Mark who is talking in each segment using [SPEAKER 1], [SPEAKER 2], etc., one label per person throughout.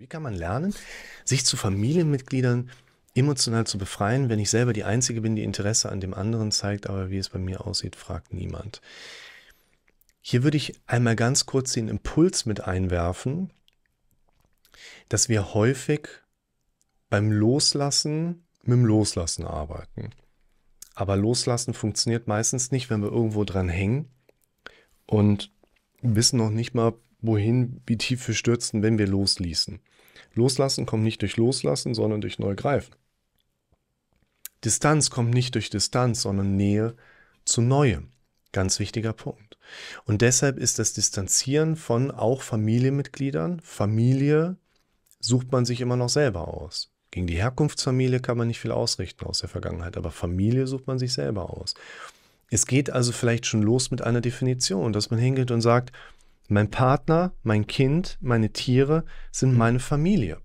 [SPEAKER 1] Wie kann man lernen, sich zu Familienmitgliedern emotional zu befreien, wenn ich selber die Einzige bin, die Interesse an dem anderen zeigt, aber wie es bei mir aussieht, fragt niemand. Hier würde ich einmal ganz kurz den Impuls mit einwerfen, dass wir häufig beim Loslassen mit dem Loslassen arbeiten. Aber Loslassen funktioniert meistens nicht, wenn wir irgendwo dran hängen und wissen noch nicht mal, wohin, wie tief wir stürzten, wenn wir losließen. Loslassen kommt nicht durch Loslassen, sondern durch Neugreifen. Distanz kommt nicht durch Distanz, sondern Nähe zu Neuem. Ganz wichtiger Punkt. Und deshalb ist das Distanzieren von auch Familienmitgliedern, Familie sucht man sich immer noch selber aus. Gegen die Herkunftsfamilie kann man nicht viel ausrichten aus der Vergangenheit, aber Familie sucht man sich selber aus. Es geht also vielleicht schon los mit einer Definition, dass man hingeht und sagt, mein Partner, mein Kind, meine Tiere sind meine Familie.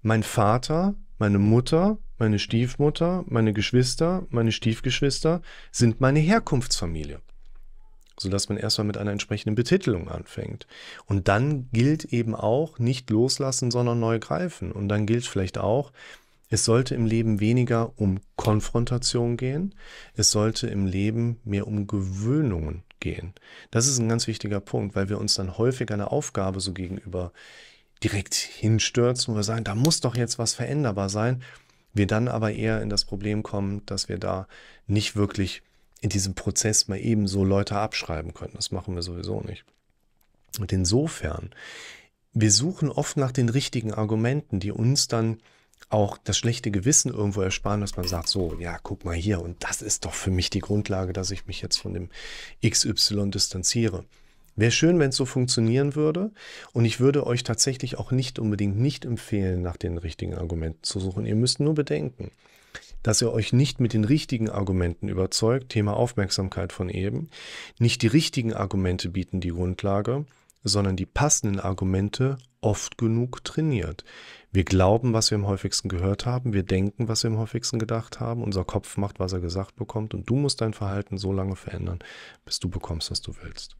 [SPEAKER 1] Mein Vater, meine Mutter, meine Stiefmutter, meine Geschwister, meine Stiefgeschwister sind meine Herkunftsfamilie. Sodass man erstmal mit einer entsprechenden Betitelung anfängt. Und dann gilt eben auch nicht loslassen, sondern neu greifen. Und dann gilt vielleicht auch, es sollte im Leben weniger um Konfrontation gehen, es sollte im Leben mehr um Gewöhnungen gehen. Das ist ein ganz wichtiger Punkt, weil wir uns dann häufig einer Aufgabe so gegenüber direkt hinstürzen, wo wir sagen, da muss doch jetzt was veränderbar sein. Wir dann aber eher in das Problem kommen, dass wir da nicht wirklich in diesem Prozess mal eben so Leute abschreiben können. Das machen wir sowieso nicht. Und insofern, wir suchen oft nach den richtigen Argumenten, die uns dann auch das schlechte Gewissen irgendwo ersparen, dass man sagt, so, ja, guck mal hier, und das ist doch für mich die Grundlage, dass ich mich jetzt von dem XY distanziere. Wäre schön, wenn es so funktionieren würde. Und ich würde euch tatsächlich auch nicht unbedingt nicht empfehlen, nach den richtigen Argumenten zu suchen. Ihr müsst nur bedenken, dass ihr euch nicht mit den richtigen Argumenten überzeugt, Thema Aufmerksamkeit von eben, nicht die richtigen Argumente bieten die Grundlage, sondern die passenden Argumente oft genug trainiert. Wir glauben, was wir am häufigsten gehört haben, wir denken, was wir am häufigsten gedacht haben, unser Kopf macht, was er gesagt bekommt und du musst dein Verhalten so lange verändern, bis du bekommst, was du willst.